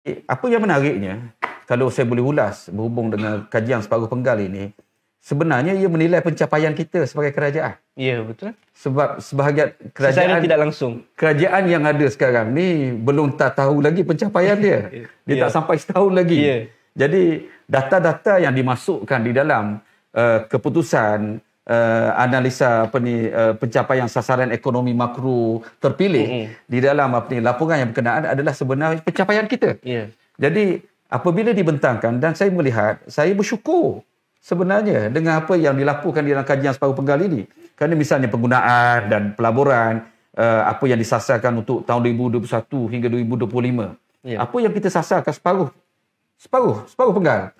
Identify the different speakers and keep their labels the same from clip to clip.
Speaker 1: Eh, apa yang menariknya kalau saya boleh ulas berhubung dengan kajian separuh penggal ini sebenarnya ia menilai pencapaian kita sebagai kerajaan. Ya, betul. Sebab sebahagian kerajaan Secara tidak langsung. Kerajaan yang ada sekarang ni belum tak tahu lagi pencapaian dia. Ya. Dia ya. tak sampai setahun lagi. Ya. Jadi data-data yang dimasukkan di dalam uh, keputusan uh, analisa apa ni uh, pencapaian sasaran ekonomi makro terpilih mm-hmm. di dalam apa ni laporan yang berkenaan adalah sebenarnya pencapaian kita. Yeah. Jadi apabila dibentangkan dan saya melihat saya bersyukur sebenarnya dengan apa yang dilakukan di dalam kajian separuh penggal ini. Kerana misalnya penggunaan dan pelaburan uh, apa yang disasarkan untuk tahun 2021 hingga 2025. Yeah. Apa yang kita sasarkan separuh separuh separuh penggal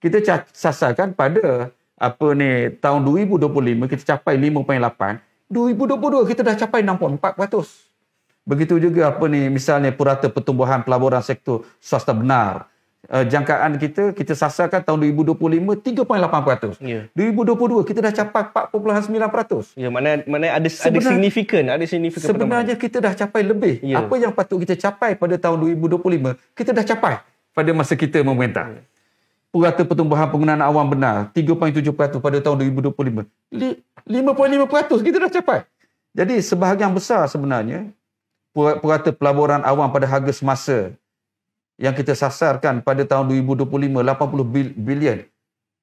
Speaker 1: kita sasarkan pada apa ni tahun 2025 kita capai 5.8 2022 kita dah capai 6.4% begitu juga apa ni misalnya purata pertumbuhan pelaburan sektor swasta benar uh, jangkaan kita kita sasarkan tahun 2025 3.8% yeah. 2022 kita dah capai 4.9% ya yeah, mana mana ada sebenarnya, ada signifikan ada signifikan sebenarnya pertumbuhan. kita dah capai lebih yeah. apa yang patut kita capai pada tahun 2025 kita dah capai pada masa kita memerintah yeah purata pertumbuhan penggunaan awam benar 3.7% pada tahun 2025. 5.5% kita dah capai. Jadi sebahagian besar sebenarnya purata pelaburan awam pada harga semasa yang kita sasarkan pada tahun 2025 80 bilion.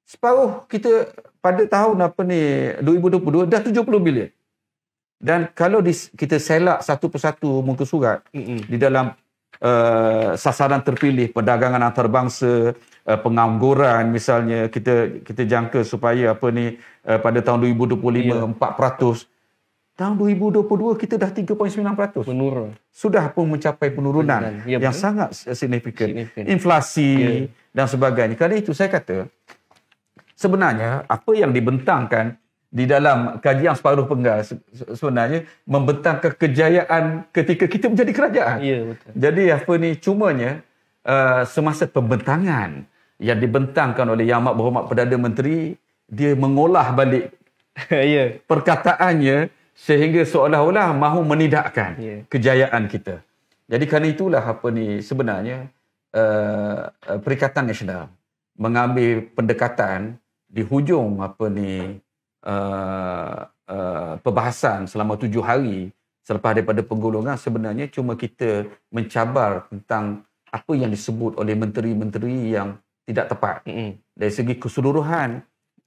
Speaker 1: Separuh kita pada tahun apa ni 2022 dah 70 bilion. Dan kalau di, kita selak satu persatu muka surat Mm-mm. di dalam uh, sasaran terpilih perdagangan antarabangsa, Uh, pengangguran misalnya kita kita jangka supaya apa ni uh, pada tahun 2025 yeah. 4% tahun 2022 kita dah 3.9% menurun sudah pun mencapai penurunan, penurunan. yang betul. sangat signifikan inflasi yeah. dan sebagainya kali itu saya kata sebenarnya apa yang dibentangkan di dalam kajian separuh penggal sebenarnya membentang kekejayaan ketika kita menjadi kerajaan. Ya, Jadi apa ni cumanya uh, semasa pembentangan yang dibentangkan oleh Yang Amat Berhormat Perdana Menteri, dia mengolah balik yeah. perkataannya sehingga seolah-olah mahu menidakkan yeah. kejayaan kita. Jadi kerana itulah apa ni sebenarnya uh, Perikatan Nasional mengambil pendekatan di hujung apa ni uh, eh, uh, perbahasan selama tujuh hari selepas daripada penggolongan sebenarnya cuma kita mencabar tentang apa yang disebut oleh menteri-menteri yang tidak tepat. Mm-hmm. Dari segi keseluruhan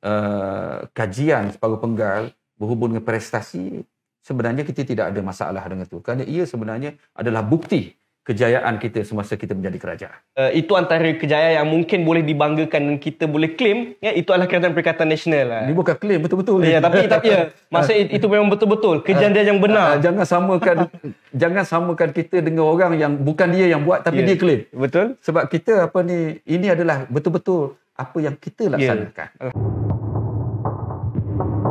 Speaker 1: uh, kajian sebagai penggal berhubung dengan prestasi, sebenarnya kita tidak ada masalah dengan itu. Kerana ia sebenarnya adalah bukti kejayaan kita semasa kita menjadi kerajaan. Uh, itu antara kejayaan yang mungkin boleh dibanggakan dan kita boleh claim, ya, itu adalah kerajaan perikatan nasional. Lah. Ini bukan claim, betul-betul. Ya, tapi tapi ya, masa ah. itu memang betul-betul, kejadian ah. yang benar. uh, jangan samakan jangan samakan kita dengan orang yang bukan dia yang buat, tapi yeah. dia claim. Betul. Sebab kita apa ni, ini adalah betul-betul apa yang kita ya. laksanakan. Yeah. Uh.